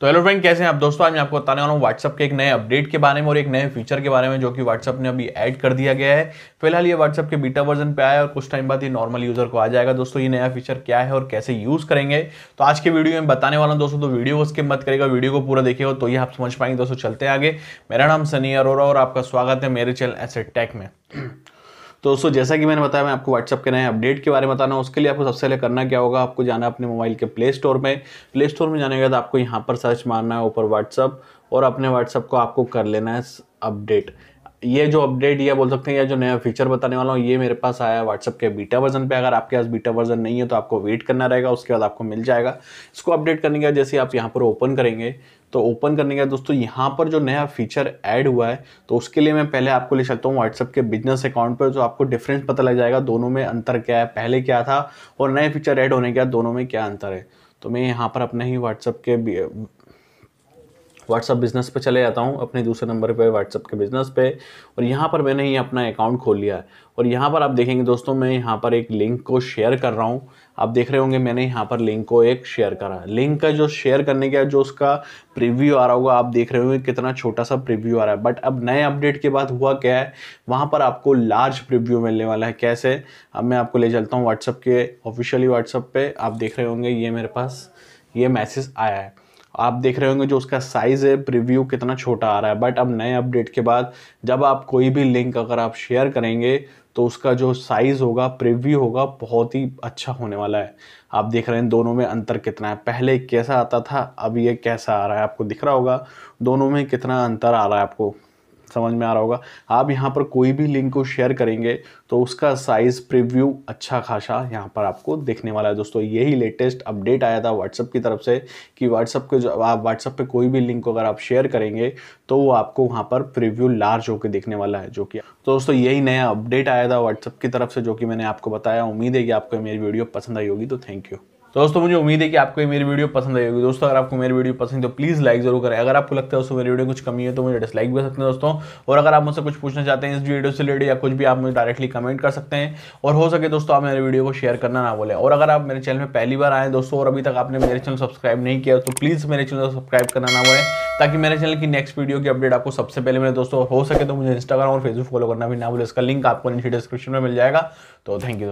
तो hello friend कैसे हैं आप दोस्तों आज मैं आपको बताने वाला हूँ व्हाट्सअप के एक नए अपडेट के बारे में और एक नए फीचर के बारे में जो कि व्हाट्सअप ने अभी ऐड कर दिया गया है फिलहाल ये व्हाट्सअप के बीटा वर्जन पे आया और कुछ टाइम बाद ये नॉर्मल यूजर को आ जाएगा दोस्तों ये नया फीचर क्या है और कैसे यूज करेंगे तो आज के वीडियो में बताने वाला हूँ दोस्तों तो वीडियो को स्किप मत करेगा वीडियो को पूरा देखेगा तो ये आप समझ पाएंगे दोस्तों चलते आगे मेरा नाम सनी अरोरा और आपका स्वागत है मेरे चैनल एसेट टैक में तो दोस्तों जैसा कि मैंने बताया मैं आपको व्हाट्सअप के नए अपडेट के बारे में बताना उसके लिए आपको सबसे पहले करना क्या होगा आपको जाना अपने मोबाइल के प्ले स्टोर में प्ले स्टोर में जाने के बाद आपको यहाँ पर सर्च मारना है ऊपर व्हाट्सअप और अपने व्हाट्सअप को आपको कर लेना है अपडेट ये जो अपडेट या बोल सकते हैं या जो नया फीचर बताने वाला हूँ ये मेरे पास आया व्हाट्सअप के बीटा वर्जन पे अगर आपके पास बीटा वर्जन नहीं है तो आपको वेट करना रहेगा उसके बाद आपको मिल जाएगा इसको अपडेट करने के बाद जैसे आप यहाँ पर ओपन करेंगे तो ओपन करने के बाद दोस्तों यहाँ पर जो नया फीचर ऐड हुआ है तो उसके लिए मैं पहले आपको ले चलता हूँ व्हाट्सअप के बिजनेस अकाउंट पर जो तो आपको डिफरेंस पता लग जाएगा दोनों में अंतर क्या है पहले क्या था और नए फीचर ऐड होने के बाद दोनों में क्या अंतर है तो मैं यहाँ पर अपने ही व्हाट्सअप के व्हाट्सअप बिज़नेस पे चले जाता हूँ अपने दूसरे नंबर पे व्हाट्सअप के बिज़नेस पे और यहाँ पर मैंने ये अपना अकाउंट खोल लिया है और यहाँ पर आप देखेंगे दोस्तों मैं यहाँ पर एक लिंक को शेयर कर रहा हूँ आप देख रहे होंगे मैंने यहाँ पर लिंक को एक शेयर करा लिंक का जो शेयर करने का जो उसका प्रिव्यू आ रहा होगा आप देख रहे होंगे कितना छोटा सा प्रिव्यू आ रहा है बट अब नए अपडेट के बाद हुआ क्या है वहाँ पर आपको लार्ज प्रिव्यू मिलने वाला है कैसे अब मैं आपको ले चलता हूँ व्हाट्सअप के ऑफिशियली व्हाट्सअप पर आप देख रहे होंगे ये मेरे पास ये मैसेज आया है आप देख रहे होंगे जो उसका साइज़ है प्रीव्यू कितना छोटा आ रहा है बट अब नए अपडेट के बाद जब आप कोई भी लिंक अगर आप शेयर करेंगे तो उसका जो साइज़ होगा प्रीव्यू होगा बहुत ही अच्छा होने वाला है आप देख रहे हैं दोनों में अंतर कितना है पहले कैसा आता था अब ये कैसा आ रहा है आपको दिख रहा होगा दोनों में कितना अंतर आ रहा है आपको समझ में आ रहा होगा आप यहाँ पर कोई भी लिंक को शेयर करेंगे तो उसका साइज़ प्रिव्यू अच्छा खासा यहाँ पर आपको देखने वाला है दोस्तों यही लेटेस्ट अपडेट आया था व्हाट्सअप की तरफ से कि व्हाट्सअप के जो आप व्हाट्सअप पे कोई भी लिंक को अगर आप शेयर करेंगे तो वो आपको वहाँ पर प्रिव्यू लार्ज होकर देखने वाला है जो कि तो दोस्तों यही नया अपडेट आया था व्हाट्सअप की तरफ से जो कि मैंने आपको बताया उम्मीद है कि आपको मेरी वीडियो पसंद आई होगी तो थैंक यू तो दोस्तों मुझे उम्मीद है कि आपको ये मेरी वीडियो पसंद आई होगी दोस्तों अगर आपको मेरी वीडियो पसंद है तो प्लीज़ लाइक जरूर करें अगर आपको लगता है उसमें मेरी वीडियो कुछ कमी है तो मुझे डिसलाइक भी कर सकते हैं दोस्तों और अगर आप मुझसे कुछ पूछना चाहते हैं इस वीडियो से रिलेटेड या कुछ भी आप मुझे डायरेक्टली कमेंट कर सकते हैं और हो सके दोस्तों आप मेरे वीडियो को शेयर करना ना बोले और अगर आप मेरे चैनल में पहली बार आए दोस्तों और अभी तक आपने मेरे चैनल सब्सक्राइब नहीं किया तो प्लीज़ मेरे चैनल को सब्सक्राइब करना ना बोले ताकि मेरे चैनल की नेक्स्ट वीडियो की अपडेट आपको सबसे पहले मेरे दोस्तों हो सके तो मुझे इंस्टाग्राम और फेसबुक फॉलो करना भी ना बोले इसका लिंक आपको नीचे डिस्क्रिप्शन में मिल जाएगा तो थैंक यू